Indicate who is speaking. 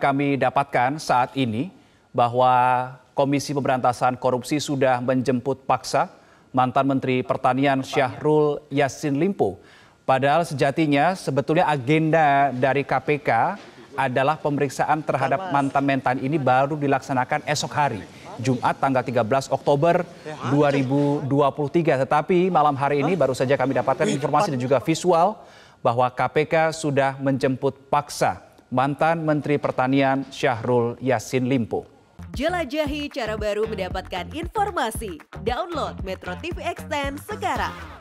Speaker 1: Kami dapatkan saat ini bahwa Komisi Pemberantasan Korupsi sudah menjemput paksa mantan Menteri Pertanian Syahrul Yassin Limpo. Padahal sejatinya sebetulnya agenda dari KPK adalah pemeriksaan terhadap mantan mentan ini baru dilaksanakan esok hari, Jumat tanggal 13 Oktober 2023. Tetapi malam hari ini baru saja kami dapatkan informasi dan juga visual bahwa KPK sudah menjemput paksa mantan Menteri Pertanian Syahrul Yassin Limpo.
Speaker 2: Jelajahi cara baru mendapatkan informasi. Download Metro TV Extend sekarang.